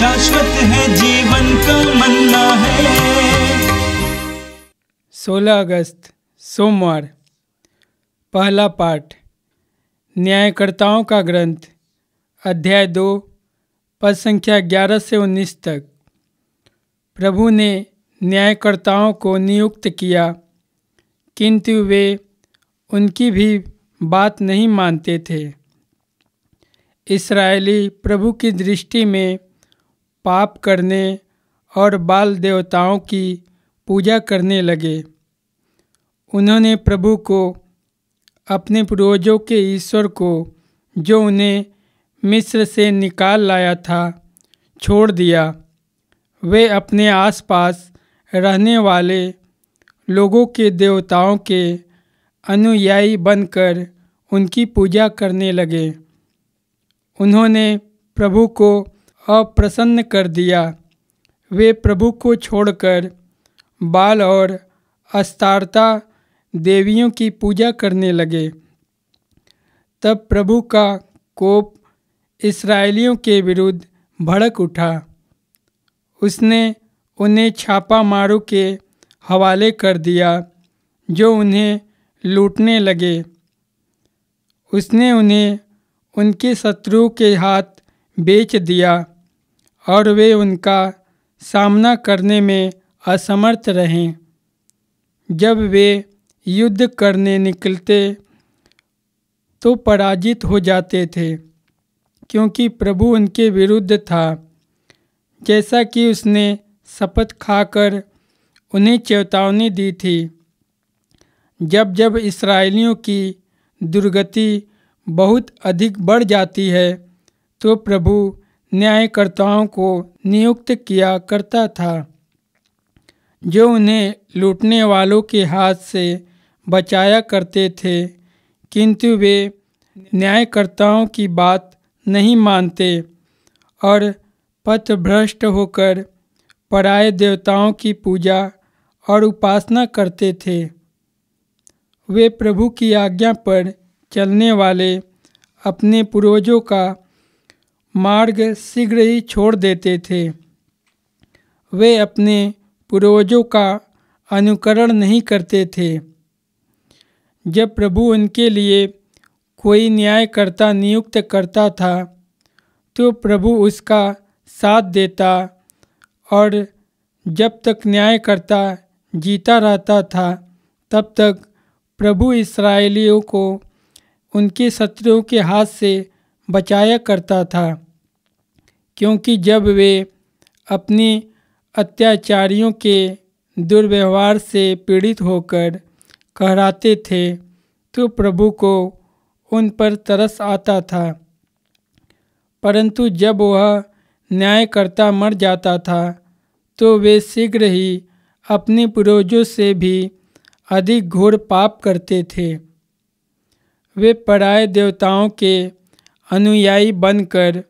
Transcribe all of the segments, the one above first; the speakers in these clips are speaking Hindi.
शाश्वत है जीवन का मन्ना है 16 अगस्त सोमवार पहला पाठ न्यायकर्ताओं का ग्रंथ अध्याय दो पद संख्या ग्यारह से उन्नीस तक प्रभु ने न्यायकर्ताओं को नियुक्त किया किंतु वे उनकी भी बात नहीं मानते थे इसराइली प्रभु की दृष्टि में पाप करने और बाल देवताओं की पूजा करने लगे उन्होंने प्रभु को अपने पूर्वजों के ईश्वर को जो उन्हें मिस्र से निकाल लाया था छोड़ दिया वे अपने आसपास रहने वाले लोगों के देवताओं के अनुयायी बनकर उनकी पूजा करने लगे उन्होंने प्रभु को अप्रसन्न कर दिया वे प्रभु को छोड़कर बाल और अस्तारता देवियों की पूजा करने लगे तब प्रभु का कोप इसराइलियों के विरुद्ध भड़क उठा उसने उन्हें छापा छापामारों के हवाले कर दिया जो उन्हें लूटने लगे उसने उन्हें उनके शत्रुओं के हाथ बेच दिया और वे उनका सामना करने में असमर्थ रहें जब वे युद्ध करने निकलते तो पराजित हो जाते थे क्योंकि प्रभु उनके विरुद्ध था जैसा कि उसने शपथ खाकर उन्हें चेतावनी दी थी जब जब इसराइलियों की दुर्गति बहुत अधिक बढ़ जाती है तो प्रभु न्यायकर्ताओं को नियुक्त किया करता था जो उन्हें लूटने वालों के हाथ से बचाया करते थे किंतु वे न्यायकर्ताओं की बात नहीं मानते और पथभ्रष्ट होकर पराए देवताओं की पूजा और उपासना करते थे वे प्रभु की आज्ञा पर चलने वाले अपने पूर्वजों का मार्ग शीघ्र ही छोड़ देते थे वे अपने पूर्वजों का अनुकरण नहीं करते थे जब प्रभु उनके लिए कोई न्यायकर्ता नियुक्त करता था तो प्रभु उसका साथ देता और जब तक न्यायकर्ता जीता रहता था तब तक प्रभु इसराइलियों को उनके शत्रुओं के हाथ से बचाया करता था क्योंकि जब वे अपनी अत्याचारियों के दुर्व्यवहार से पीड़ित होकर कहराते थे तो प्रभु को उन पर तरस आता था परंतु जब वह न्यायकर्ता मर जाता था तो वे शीघ्र ही अपने पूर्वजों से भी अधिक घोर पाप करते थे वे पराय देवताओं के अनुयायी बनकर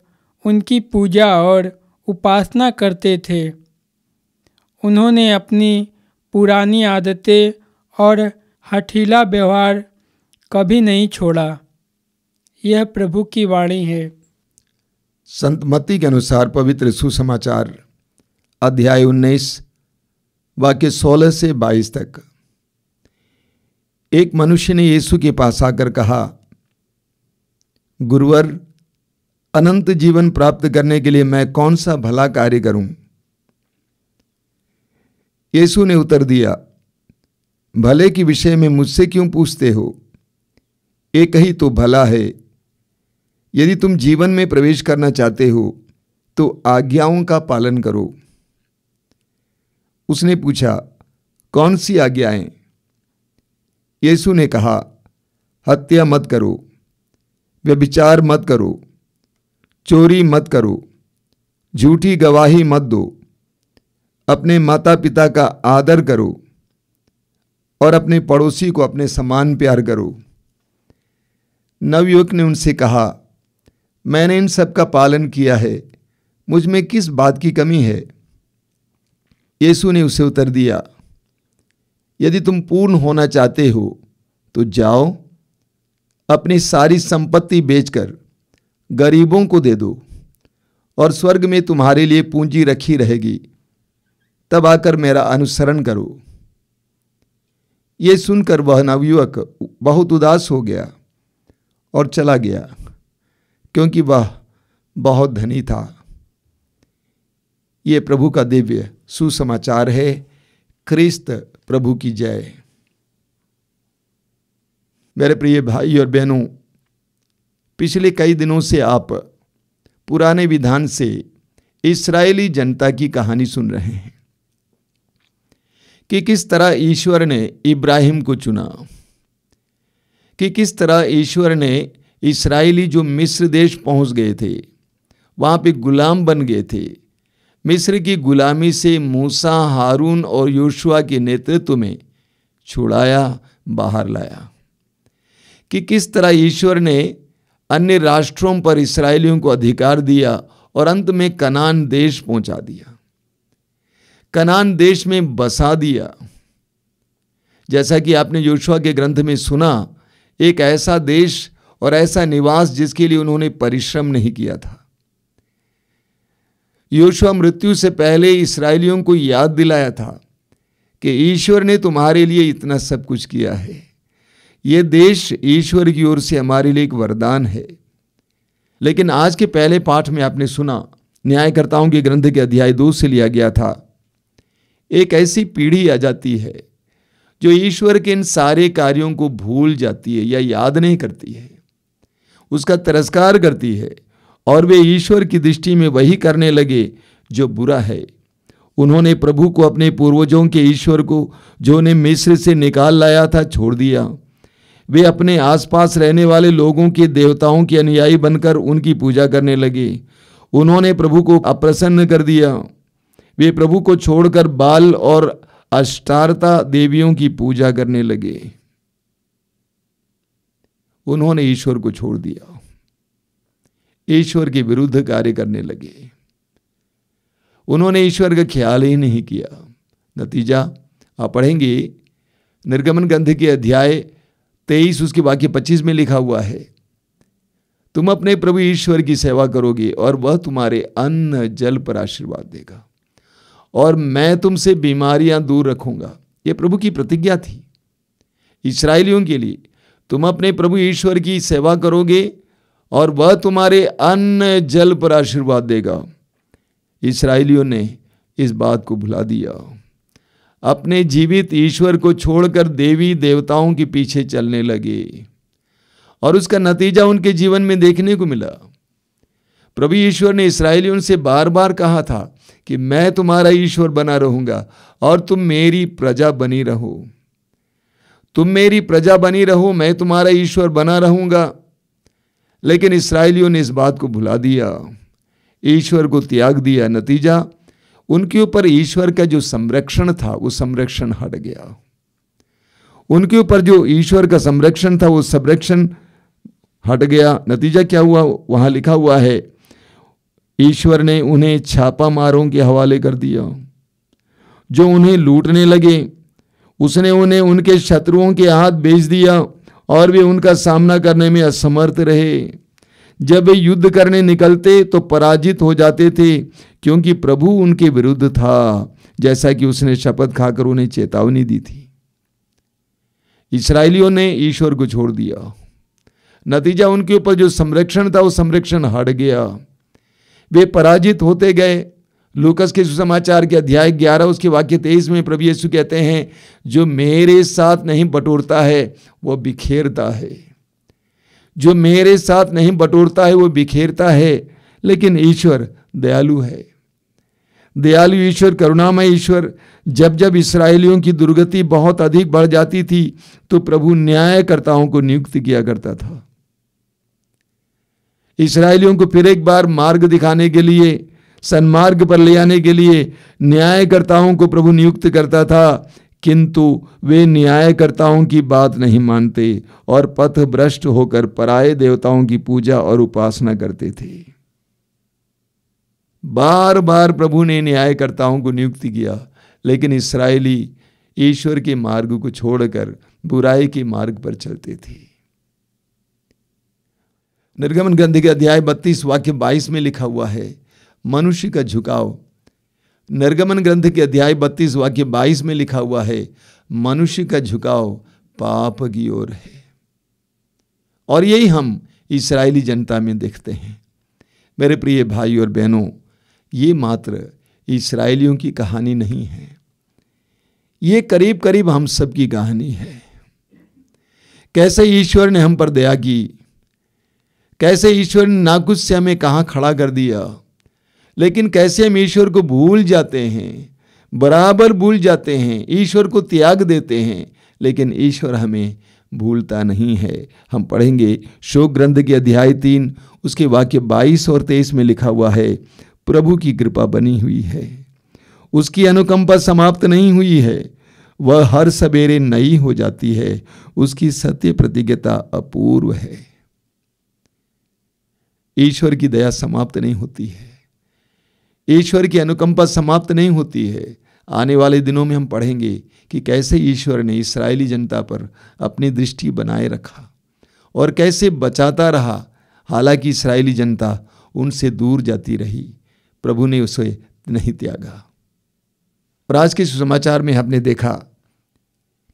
उनकी पूजा और उपासना करते थे उन्होंने अपनी पुरानी आदतें और हठीला व्यवहार कभी नहीं छोड़ा यह प्रभु की वाणी है संत मती के अनुसार पवित्र सुसमाचार अध्याय उन्नीस वाक्य सोलह से बाईस तक एक मनुष्य ने यीशु के पास आकर कहा गुरुवर अनंत जीवन प्राप्त करने के लिए मैं कौन सा भला कार्य करूं येसु ने उत्तर दिया भले के विषय में मुझसे क्यों पूछते हो एक ही तो भला है यदि तुम जीवन में प्रवेश करना चाहते हो तो आज्ञाओं का पालन करो उसने पूछा कौन सी आज्ञाएं येसु ने कहा हत्या मत करो व्यभिचार मत करो चोरी मत करो झूठी गवाही मत दो अपने माता पिता का आदर करो और अपने पड़ोसी को अपने समान प्यार करो नवयुवक ने उनसे कहा मैंने इन सब का पालन किया है मुझ में किस बात की कमी है यीशु ने उसे उत्तर दिया यदि तुम पूर्ण होना चाहते हो तो जाओ अपनी सारी संपत्ति बेचकर गरीबों को दे दो और स्वर्ग में तुम्हारे लिए पूंजी रखी रहेगी तब आकर मेरा अनुसरण करो ये सुनकर वह नवयुवक बहुत उदास हो गया और चला गया क्योंकि वह बहुत धनी था ये प्रभु का दिव्य सुसमाचार है क्रिस्त प्रभु की जय मेरे प्रिय भाई और बहनों पिछले कई दिनों से आप पुराने विधान से इसराइली जनता की कहानी सुन रहे हैं कि किस तरह ईश्वर ने इब्राहिम को चुना कि किस तरह ईश्वर ने इसराइली जो मिस्र देश पहुंच गए थे वहां पे गुलाम बन गए थे मिस्र की गुलामी से मूसा हारून और योशुआ के नेतृत्व में छुड़ाया बाहर लाया कि किस तरह ईश्वर ने अन्य राष्ट्रों पर इसराइलियों को अधिकार दिया और अंत में कनान देश पहुंचा दिया कनान देश में बसा दिया जैसा कि आपने योशुआ के ग्रंथ में सुना एक ऐसा देश और ऐसा निवास जिसके लिए उन्होंने परिश्रम नहीं किया था योशुआ मृत्यु से पहले इसराइलियों को याद दिलाया था कि ईश्वर ने तुम्हारे लिए इतना सब कुछ किया है ये देश ईश्वर की ओर से हमारे लिए एक वरदान है लेकिन आज के पहले पाठ में आपने सुना न्यायकर्ताओं के ग्रंथ के अध्याय दो से लिया गया था एक ऐसी पीढ़ी आ जाती है जो ईश्वर के इन सारे कार्यों को भूल जाती है या याद नहीं करती है उसका तिरस्कार करती है और वे ईश्वर की दृष्टि में वही करने लगे जो बुरा है उन्होंने प्रभु को अपने पूर्वजों के ईश्वर को जो उन्हें मिस्र से निकाल लाया था छोड़ दिया वे अपने आसपास रहने वाले लोगों के देवताओं के अनुयायी बनकर उनकी पूजा करने लगे उन्होंने प्रभु को अप्रसन्न कर दिया वे प्रभु को छोड़कर बाल और अष्टारता देवियों की पूजा करने लगे उन्होंने ईश्वर को छोड़ दिया ईश्वर के विरुद्ध कार्य करने लगे उन्होंने ईश्वर का ख्याल ही नहीं किया नतीजा आप पढ़ेंगे निर्गमन ग्रंथ के अध्याय तेईस उसके बाकी पच्चीस में लिखा हुआ है तुम अपने प्रभु ईश्वर की सेवा करोगे और वह तुम्हारे अन्न जल पर आशीर्वाद देगा और मैं तुमसे बीमारियां दूर रखूंगा यह प्रभु की प्रतिज्ञा थी इसराइलियों के लिए तुम अपने प्रभु ईश्वर की सेवा करोगे और वह तुम्हारे अन्न जल पर आशीर्वाद देगा इसराइलियों ने इस बात को भुला दिया अपने जीवित ईश्वर को छोड़कर देवी देवताओं के पीछे चलने लगे और उसका नतीजा उनके जीवन में देखने को मिला प्रभु ईश्वर ने इसराइलियों से बार बार कहा था कि मैं तुम्हारा ईश्वर बना रहूंगा और तुम मेरी प्रजा बनी रहो तुम मेरी प्रजा बनी रहो मैं तुम्हारा ईश्वर बना रहूंगा लेकिन इसराइलियों ने इस बात को भुला दिया ईश्वर को त्याग दिया नतीजा उनके ऊपर ईश्वर का जो संरक्षण था वो संरक्षण हट गया उनके ऊपर जो ईश्वर का संरक्षण था वो संरक्षण हट गया नतीजा क्या हुआ वहां लिखा हुआ है ईश्वर ने उन्हें छापा मारों के हवाले कर दिया जो उन्हें लूटने लगे उसने उन्हें उनके शत्रुओं के हाथ बेच दिया और वे उनका सामना करने में असमर्थ रहे जब वे युद्ध करने निकलते तो पराजित हो जाते थे क्योंकि प्रभु उनके विरुद्ध था जैसा कि उसने शपथ खाकर उन्हें चेतावनी दी थी इसराइलियों ने ईश्वर को छोड़ दिया नतीजा उनके ऊपर जो संरक्षण था वो संरक्षण हट गया वे पराजित होते गए लूकस के सुसमाचार के अध्याय 11 उसके वाक्य 23 में प्रभु यीशु कहते हैं जो मेरे साथ नहीं बटोरता है वो बिखेरता है जो मेरे साथ नहीं बटोरता है वो बिखेरता है लेकिन ईश्वर दयालु है दयालु ईश्वर करुणामय ईश्वर जब जब इसराइलियों की दुर्गति बहुत अधिक बढ़ जाती थी तो प्रभु न्यायकर्ताओं को नियुक्त किया करता था इसराइलियों को फिर एक बार मार्ग दिखाने के लिए सन्मार्ग पर ले आने के लिए न्यायकर्ताओं को प्रभु नियुक्त करता था किंतु वे न्यायकर्ताओं की बात नहीं मानते और पथ भ्रष्ट होकर पराये देवताओं की पूजा और उपासना करते थे बार बार प्रभु ने न्यायकर्ताओं को नियुक्त किया लेकिन इसराइली ईश्वर के मार्ग को छोड़कर बुराई के मार्ग पर चलते थे निर्गमन ग्रंथ के अध्याय बत्तीस वाक्य बाईस में लिखा हुआ है मनुष्य का झुकाव निर्गमन ग्रंथ के अध्याय बत्तीस वाक्य बाईस में लिखा हुआ है मनुष्य का झुकाव पाप की ओर है और यही हम इसराइली जनता में देखते हैं मेरे प्रिय भाई और बहनों ये मात्र इसराइलियों की कहानी नहीं है ये करीब करीब हम सब की कहानी है कैसे ईश्वर ने हम पर दया की कैसे ईश्वर ने कुछ से हमें कहाँ खड़ा कर दिया लेकिन कैसे हम ईश्वर को भूल जाते हैं बराबर भूल जाते हैं ईश्वर को त्याग देते हैं लेकिन ईश्वर हमें भूलता नहीं है हम पढ़ेंगे शोक ग्रंथ के अध्याय तीन उसके वाक्य बाईस और तेईस में लिखा हुआ है प्रभु की कृपा बनी हुई है उसकी अनुकंपा समाप्त नहीं हुई है वह हर सवेरे नई हो जाती है उसकी सत्य प्रतिज्ञता अपूर्व है ईश्वर की दया समाप्त नहीं होती है ईश्वर की अनुकंपा समाप्त नहीं होती है आने वाले दिनों में हम पढ़ेंगे कि कैसे ईश्वर ने इसराइली जनता पर अपनी दृष्टि बनाए रखा और कैसे बचाता रहा हालांकि इसराइली जनता उनसे दूर जाती रही प्रभु ने उसे नहीं त्यागा और आज के सुसमाचार में हमने देखा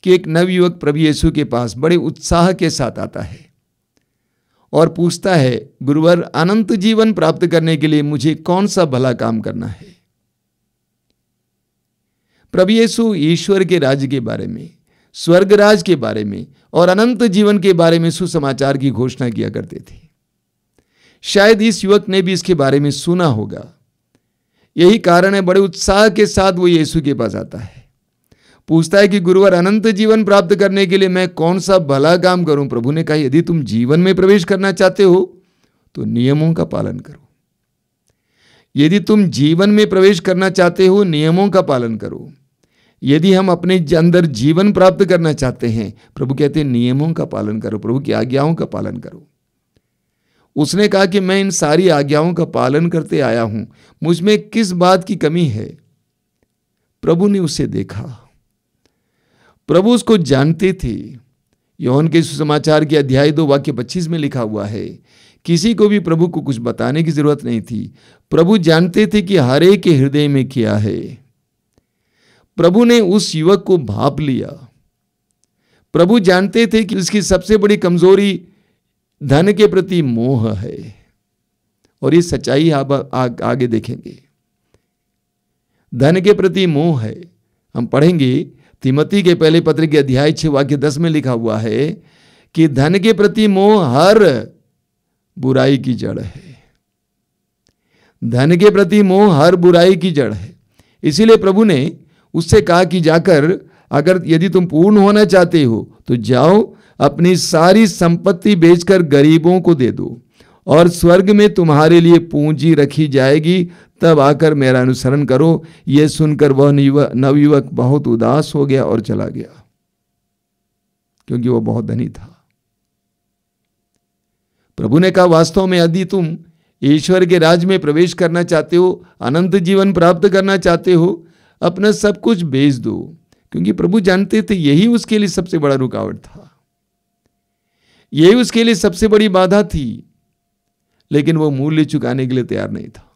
कि एक नवयुवक प्रभु यीशु के पास बड़े उत्साह के साथ आता है और पूछता है गुरुवर अनंत जीवन प्राप्त करने के लिए मुझे कौन सा भला काम करना है प्रभु येसु ईश्वर के राज्य के बारे में स्वर्ग राज के बारे में और अनंत जीवन के बारे में सुसमाचार की घोषणा किया करते थे शायद इस युवक ने भी इसके बारे में सुना होगा यही कारण है बड़े उत्साह के साथ वो यीशु के पास आता है पूछता है कि गुरुवर अनंत जीवन प्राप्त करने के लिए मैं कौन सा भला काम करूं प्रभु ने कहा यदि तुम जीवन में प्रवेश करना चाहते हो तो नियमों का पालन करो यदि तुम जीवन में प्रवेश करना चाहते हो नियमों का पालन करो यदि हम अपने अंदर जीवन प्राप्त करना चाहते हैं प्रभु कहते हैं नियमों का पालन करो प्रभु की आज्ञाओं का पालन करो उसने कहा कि मैं इन सारी आज्ञाओं का पालन करते आया हूं मुझमें किस बात की कमी है प्रभु ने उसे देखा प्रभु उसको जानते थे यौन के सुसमाचार के अध्याय दो वाक्य पच्चीस में लिखा हुआ है किसी को भी प्रभु को कुछ बताने की जरूरत नहीं थी प्रभु जानते थे कि हरे के हृदय में क्या है प्रभु ने उस युवक को भाप लिया प्रभु जानते थे कि उसकी सबसे बड़ी कमजोरी धन के प्रति मोह है और ये सच्चाई आप आगे देखेंगे धन के प्रति मोह है हम पढ़ेंगे तिमती के पहले पत्र के अध्याय छः वाक्य दस में लिखा हुआ है कि धन के प्रति मोह हर बुराई की जड़ है धन के प्रति मोह हर बुराई की जड़ है इसीलिए प्रभु ने उससे कहा कि जाकर अगर यदि तुम पूर्ण होना चाहते हो तो जाओ अपनी सारी संपत्ति बेचकर गरीबों को दे दो और स्वर्ग में तुम्हारे लिए पूंजी रखी जाएगी तब आकर मेरा अनुसरण करो यह सुनकर वह नवयुवक बहुत उदास हो गया और चला गया क्योंकि वह बहुत धनी था प्रभु ने कहा वास्तव में यदि तुम ईश्वर के राज में प्रवेश करना चाहते हो अनंत जीवन प्राप्त करना चाहते हो अपना सब कुछ बेच दो क्योंकि प्रभु जानते थे यही उसके लिए सबसे बड़ा रुकावट था यही उसके लिए सबसे बड़ी बाधा थी लेकिन वह मूल्य चुकाने के लिए तैयार नहीं था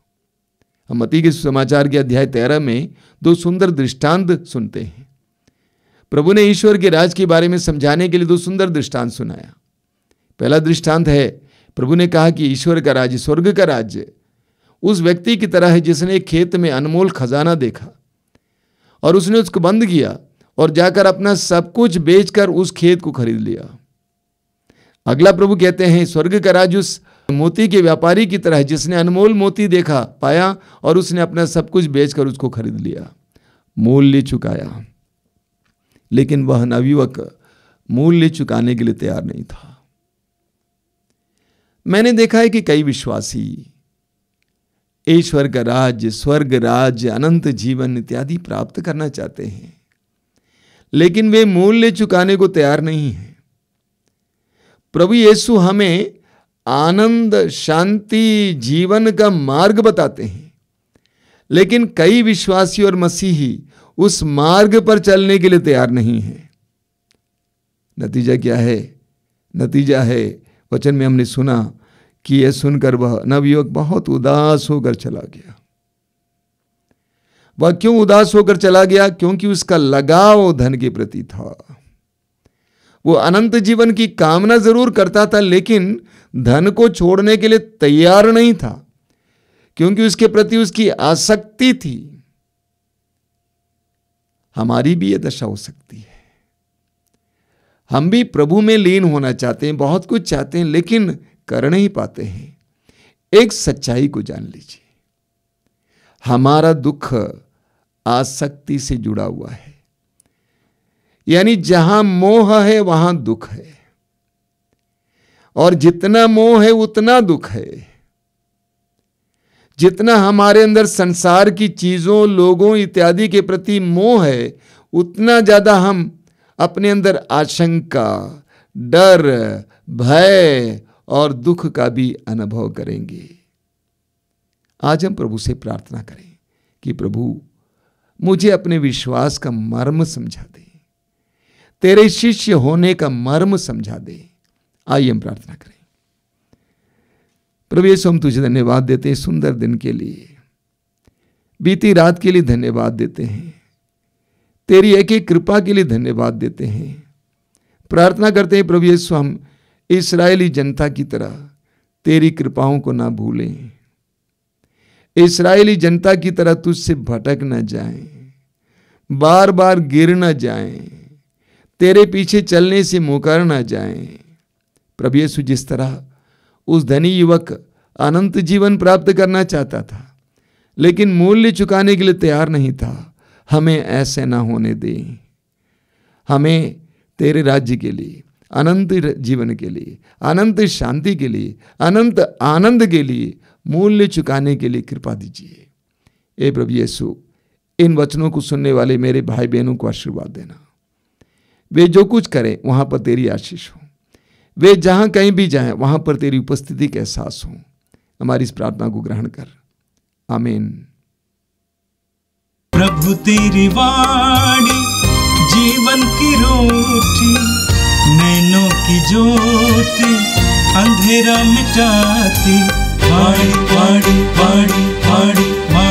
हम मती के समाचार के अध्याय तेरह में दो सुंदर दृष्टांत सुनते हैं प्रभु ने ईश्वर के राज के बारे में समझाने के लिए दो सुंदर दृष्टांत सुनाया पहला दृष्टांत है प्रभु ने कहा कि ईश्वर का राज्य स्वर्ग का राज्य उस व्यक्ति की तरह है जिसने खेत में अनमोल खजाना देखा और उसने उसको बंद किया और जाकर अपना सब कुछ बेचकर उस खेत को खरीद लिया अगला प्रभु कहते हैं स्वर्ग का राज्य उस मोती के व्यापारी की तरह जिसने अनमोल मोती देखा पाया और उसने अपना सब कुछ बेचकर उसको खरीद लिया मूल्य चुकाया लेकिन वह नवयुवक मूल्य चुकाने के लिए तैयार नहीं था मैंने देखा है कि कई विश्वासी ईश्वर का राज्य स्वर्ग राज्य अनंत जीवन इत्यादि प्राप्त करना चाहते हैं लेकिन वे मूल्य चुकाने को तैयार नहीं हैं प्रभु यीशु हमें आनंद शांति जीवन का मार्ग बताते हैं लेकिन कई विश्वासी और मसीही उस मार्ग पर चलने के लिए तैयार नहीं है नतीजा क्या है नतीजा है वचन में हमने सुना कि यह सुनकर वह नवयुवक बहुत उदास होकर चला गया वह क्यों उदास होकर चला गया क्योंकि उसका लगाव धन के प्रति था वो अनंत जीवन की कामना जरूर करता था लेकिन धन को छोड़ने के लिए तैयार नहीं था क्योंकि उसके प्रति उसकी आसक्ति थी हमारी भी ये दशा हो सकती है हम भी प्रभु में लीन होना चाहते हैं बहुत कुछ चाहते हैं लेकिन कर नहीं पाते हैं एक सच्चाई को जान लीजिए हमारा दुख आसक्ति से जुड़ा हुआ है यानी जहां मोह है वहां दुख है और जितना मोह है उतना दुख है जितना हमारे अंदर संसार की चीज़ों लोगों इत्यादि के प्रति मोह है उतना ज़्यादा हम अपने अंदर आशंका डर भय और दुख का भी अनुभव करेंगे आज हम प्रभु से प्रार्थना करें कि प्रभु मुझे अपने विश्वास का मर्म समझा दें तेरे शिष्य होने का मर्म समझा दे आइए हम प्रार्थना करें प्रवेश हम तुझे धन्यवाद देते हैं सुंदर दिन के लिए बीती रात के लिए धन्यवाद देते हैं तेरी एक एक कृपा के लिए धन्यवाद देते हैं प्रार्थना करते हैं प्रभु यीशु हम इसराइली जनता की तरह तेरी कृपाओं को ना भूलें इसराइली जनता की तरह तुझसे भटक न जाएं, बार बार गिर न जाएं, तेरे पीछे चलने से मुकर ना जाए प्रभु येसु जिस तरह उस धनी युवक अनंत जीवन प्राप्त करना चाहता था लेकिन मूल्य चुकाने के लिए तैयार नहीं था हमें ऐसे ना होने दें हमें तेरे राज्य के लिए अनंत जीवन के लिए अनंत शांति के लिए अनंत आनंद के लिए मूल्य चुकाने के लिए कृपा दीजिए ए प्रभु येसु इन वचनों को सुनने वाले मेरे भाई बहनों को आशीर्वाद देना वे जो कुछ करें वहां पर तेरी आशीष हो वे जहां कहीं भी जाएं वहां पर तेरी उपस्थिति का एहसास हो हमारी इस प्रार्थना को ग्रहण कर आमीन प्रभु तेरी वाणी जीवन की रोटी नैनों की ज्योति अंधेरा मिटाती पाड़ी, पाड़ी, पाड़ी, पाड़ी, पाड़ी